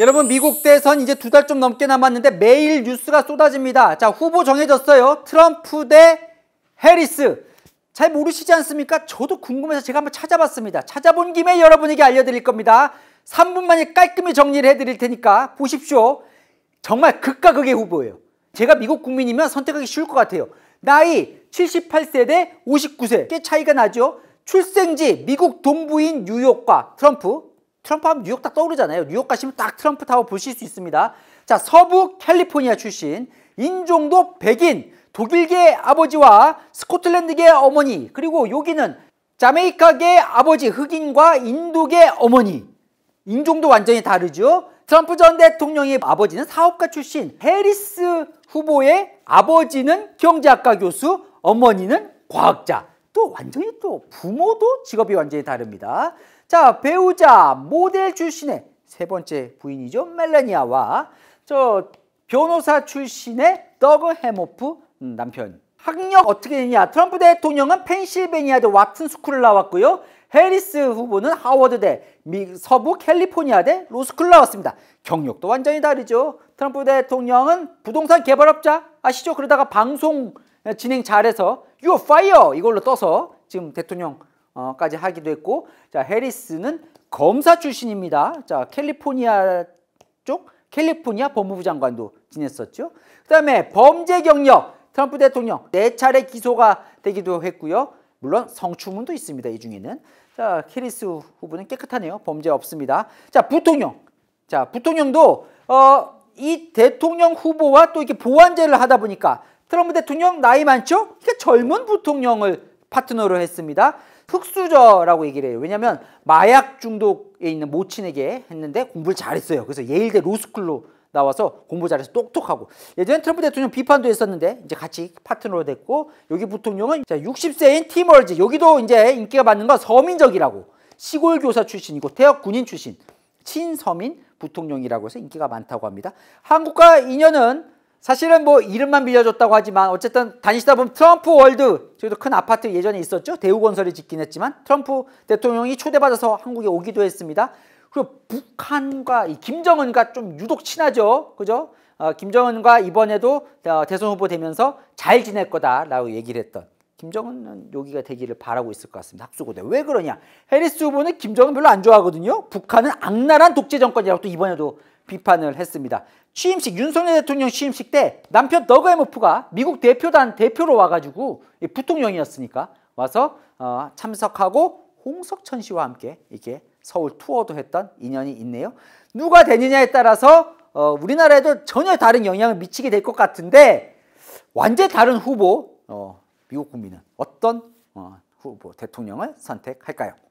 여러분 미국 대선 이제 두 달 좀 넘게 남았는데 매일 뉴스가 쏟아집니다. 자 후보 정해졌어요. 트럼프 대 해리스. 잘 모르시지 않습니까? 저도 궁금해서 제가 한번 찾아봤습니다. 찾아본 김에 여러분에게 알려드릴 겁니다. 3분 만에 깔끔히 정리를 해드릴 테니까 보십시오. 정말 극과 극의 후보예요. 제가 미국 국민이면 선택하기 쉬울 것 같아요. 나이 78세 대 59세 꽤 차이가 나죠. 출생지 미국 동부인 뉴욕과 트럼프 트럼프 하면 뉴욕 딱 떠오르잖아요. 뉴욕 가시면 딱 트럼프 타워 보실 수 있습니다. 자, 서부 캘리포니아 출신, 인종도 백인, 독일계 아버지와 스코틀랜드계 어머니, 그리고 여기는 자메이카계 아버지 흑인과 인도계 어머니. 인종도 완전히 다르죠. 트럼프 전 대통령의 아버지는 사업가 출신 해리스 후보의 아버지는 경제학과 교수, 어머니는 과학자. 또 완전히 또 부모도 직업이 완전히 다릅니다. 자, 배우자, 모델 출신의 세 번째 부인이죠. 멜라니아와 저 변호사 출신의 더그 해모프 음, 남편. 학력 어떻게 되냐? 트럼프 대통령은 펜실베니아대 왓튼 스쿨을 나왔고요. 해리스 후보는 하워드대, 서부 캘리포니아대 로스쿨 나왔습니다. 경력도 완전히 다르죠. 트럼프 대통령은 부동산 개발업자 아시죠? 그러다가 방송 진행 잘해서 You're fire! 이걸로 떠서 지금 대통령까지 하기도 했고 자 해리스는 검사 출신입니다. 자 캘리포니아 쪽 캘리포니아 법무부 장관도 지냈었죠. 그 다음에 범죄 경력 트럼프 대통령 네 차례 기소가 되기도 했고요. 물론 성추문도 있습니다. 이 중에는 자 캐리스 후보는 깨끗하네요. 범죄 없습니다. 자 부통령 자 부통령도 어, 이 대통령 후보와 또 이렇게 보완제를 하다 보니까 트럼프 대통령 나이 많죠? 그러니까 젊은 부통령을 파트너로 했습니다. 흑수저라고 얘기를 해요. 왜냐하면 마약 중독에 있는 모친에게 했는데 공부를 잘했어요. 그래서 예일대 로스쿨로 나와서 공부 잘해서 똑똑하고 예전에 트럼프 대통령 비판도 했었는데 이제 같이 파트너로 됐고 여기 부통령은 60세인 티머즈 여기도 이제 인기가 받는 건 서민적이라고 시골 교사 출신이고 태역 군인 출신 친서민 부통령이라고 해서 인기가 많다고 합니다. 한국과 인연은 사실은 뭐 이름만 빌려줬다고 하지만 어쨌든 다니시다 보면 트럼프 월드 저희도 큰 아파트 예전에 있었죠 대우건설이 짓긴 했지만 트럼프 대통령이 초대받아서 한국에 오기도 했습니다 그리고 북한과 이 김정은과 좀 유독 친하죠 그죠 어, 김정은과 이번에도 어, 대선 후보 되면서 잘 지낼 거다라고 얘기를 했던 김정은은 여기가 되기를 바라고 있을 것 같습니다. 학수고대. 왜 그러냐? 해리스 후보는 김정은 별로 안 좋아하거든요. 북한은 악랄한 독재 정권이라고 또 이번에도 비판을 했습니다. 취임식 윤석열 대통령 취임식 때 남편 너그에모프가 미국 대표단 대표로 와가지고 부통령이었으니까 와서 어, 참석하고 홍석천 씨와 함께 이렇게 서울 투어도 했던 인연이 있네요. 누가 되느냐에 따라서 어, 우리나라에도 전혀 다른 영향을 미치게 될 것 같은데 완전 다른 후보 어, 미국 국민은 어떤 어, 후보 대통령을 선택할까요?